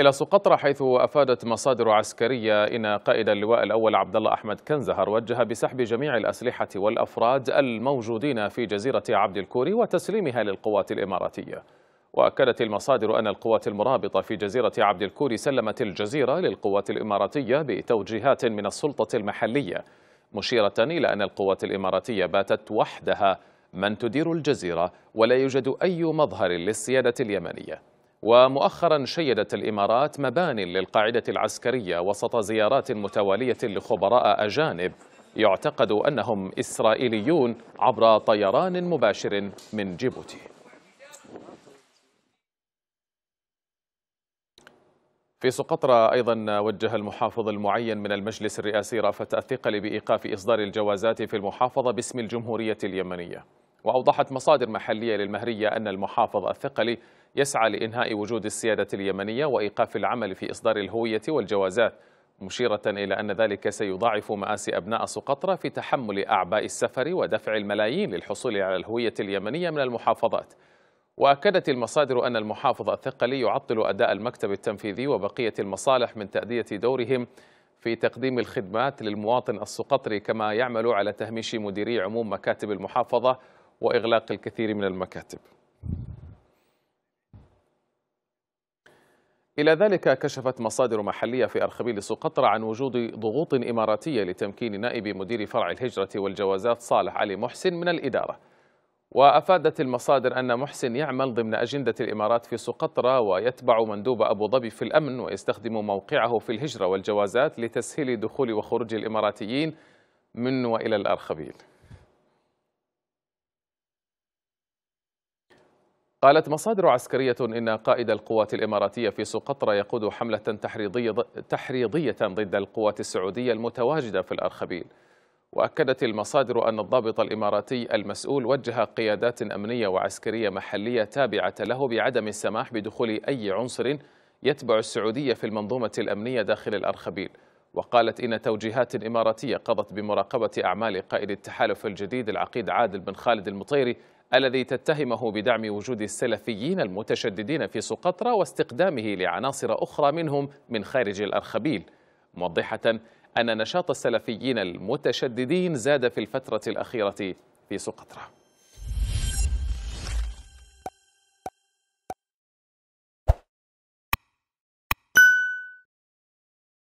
إلى سقطرى حيث أفادت مصادر عسكرية إن قائد اللواء الأول عبد الله أحمد كنزهر وجه بسحب جميع الأسلحة والأفراد الموجودين في جزيرة عبد الكوري وتسليمها للقوات الإماراتية وأكدت المصادر أن القوات المرابطة في جزيرة عبد الكوري سلمت الجزيرة للقوات الإماراتية بتوجيهات من السلطة المحلية مشيرة إلى أن القوات الإماراتية باتت وحدها من تدير الجزيرة ولا يوجد أي مظهر للسيادة اليمنية ومؤخرا شيدت الإمارات مبان للقاعدة العسكرية وسط زيارات متوالية لخبراء أجانب يعتقد أنهم إسرائيليون عبر طيران مباشر من جيبوتي في سقطرى أيضا وجه المحافظ المعين من المجلس الرئاسي رافت الثقل بإيقاف إصدار الجوازات في المحافظة باسم الجمهورية اليمنية وأوضحت مصادر محلية للمهرية أن المحافظ الثقلي يسعى لإنهاء وجود السيادة اليمنية وإيقاف العمل في إصدار الهوية والجوازات مشيرة إلى أن ذلك سيضاعف مآسي أبناء سقطرى في تحمل أعباء السفر ودفع الملايين للحصول على الهوية اليمنية من المحافظات وأكدت المصادر أن المحافظ الثقلي يعطل أداء المكتب التنفيذي وبقية المصالح من تأدية دورهم في تقديم الخدمات للمواطن السقطري كما يعمل على تهميش مديري عموم مكاتب المحافظة وإغلاق الكثير من المكاتب إلى ذلك كشفت مصادر محلية في أرخبيل سقطرى عن وجود ضغوط إماراتية لتمكين نائب مدير فرع الهجرة والجوازات صالح علي محسن من الإدارة وأفادت المصادر أن محسن يعمل ضمن أجندة الإمارات في سقطرى ويتبع مندوب أبو ظبي في الأمن ويستخدم موقعه في الهجرة والجوازات لتسهيل دخول وخروج الإماراتيين من وإلى الأرخبيل قالت مصادر عسكرية إن قائد القوات الإماراتية في سقطرى يقود حملة تحريضية, تحريضية ضد القوات السعودية المتواجدة في الأرخبيل وأكدت المصادر أن الضابط الإماراتي المسؤول وجه قيادات أمنية وعسكرية محلية تابعة له بعدم السماح بدخول أي عنصر يتبع السعودية في المنظومة الأمنية داخل الأرخبيل وقالت إن توجيهات إماراتية قضت بمراقبة أعمال قائد التحالف الجديد العقيد عادل بن خالد المطيري الذي تتهمه بدعم وجود السلفيين المتشددين في سقطرى واستقدامه لعناصر أخرى منهم من خارج الأرخبيل موضحة أن نشاط السلفيين المتشددين زاد في الفترة الأخيرة في سقطرى